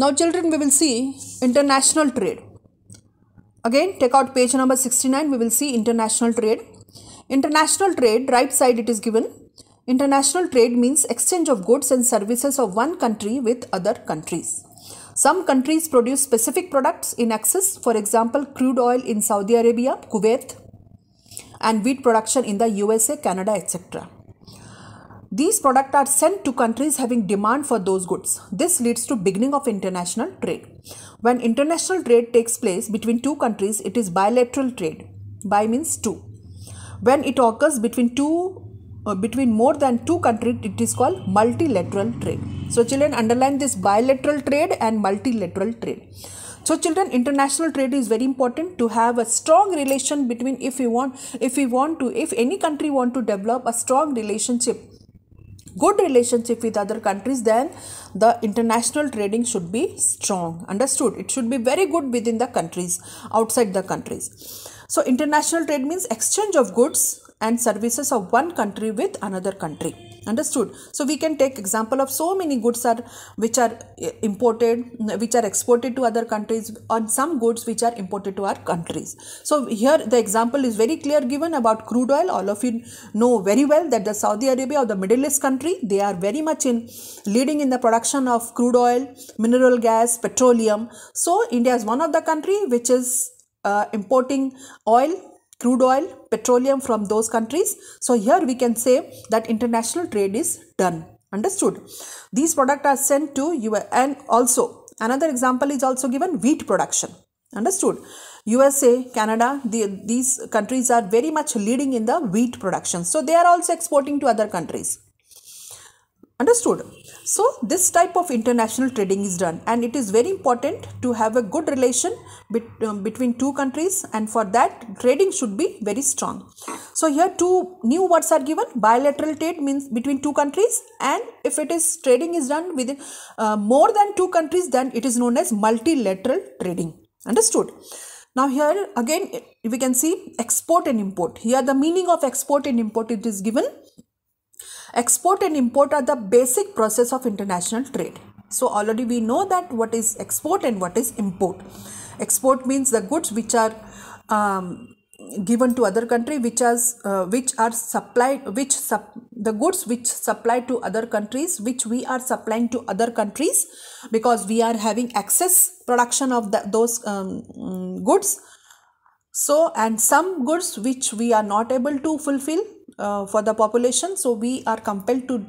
Now children we will see international trade. Again take out page number 69 we will see international trade. International trade right side it is given. International trade means exchange of goods and services of one country with other countries. Some countries produce specific products in excess, for example, crude oil in Saudi Arabia, Kuwait, and wheat production in the USA, Canada, etc. These products are sent to countries having demand for those goods. This leads to beginning of international trade. When international trade takes place between two countries, it is bilateral trade. Bi means two. When it occurs between two uh, between more than two countries, it is called multilateral trade. So children underline this bilateral trade and multilateral trade. So children, international trade is very important to have a strong relation between if you want, if we want to, if any country want to develop a strong relationship good relationship with other countries then the international trading should be strong understood it should be very good within the countries outside the countries so international trade means exchange of goods and services of one country with another country understood so we can take example of so many goods are which are eh, imported which are exported to other countries on some goods which are imported to our countries so here the example is very clear given about crude oil all of you know very well that the saudi arabia or the middle east country they are very much in leading in the production of crude oil mineral gas petroleum so india is one of the country which is uh, importing oil crude oil, petroleum from those countries. So here we can say that international trade is done. Understood? These products are sent to US and also another example is also given wheat production. Understood? USA, Canada, the, these countries are very much leading in the wheat production. So they are also exporting to other countries. Understood? So this type of international trading is done and it is very important to have a good relation bet, um, between two countries and for that trading should be very strong. So here two new words are given bilateral trade means between two countries and if it is trading is done within uh, more than two countries then it is known as multilateral trading. Understood? Now here again we can see export and import. Here the meaning of export and import it is given Export and import are the basic process of international trade. So already we know that what is export and what is import. Export means the goods which are um, given to other country which are uh, which are supplied which sup, the goods which supply to other countries which we are supplying to other countries because we are having excess production of the, those um, mm, goods so and some goods which we are not able to fulfill uh, for the population so we are compelled to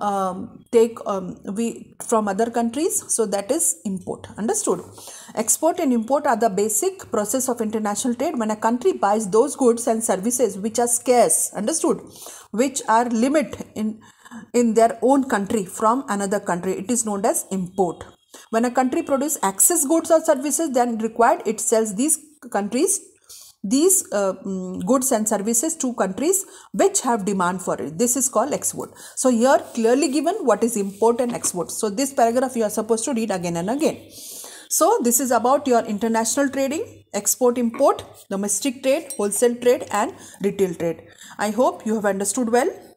um, take um, we from other countries so that is import understood export and import are the basic process of international trade when a country buys those goods and services which are scarce understood which are limit in in their own country from another country it is known as import when a country produces excess goods or services then required it sells these countries these uh, mm, goods and services to countries which have demand for it. This is called export. So here clearly given what is import and export. So this paragraph you are supposed to read again and again. So this is about your international trading, export import, domestic trade, wholesale trade and retail trade. I hope you have understood well.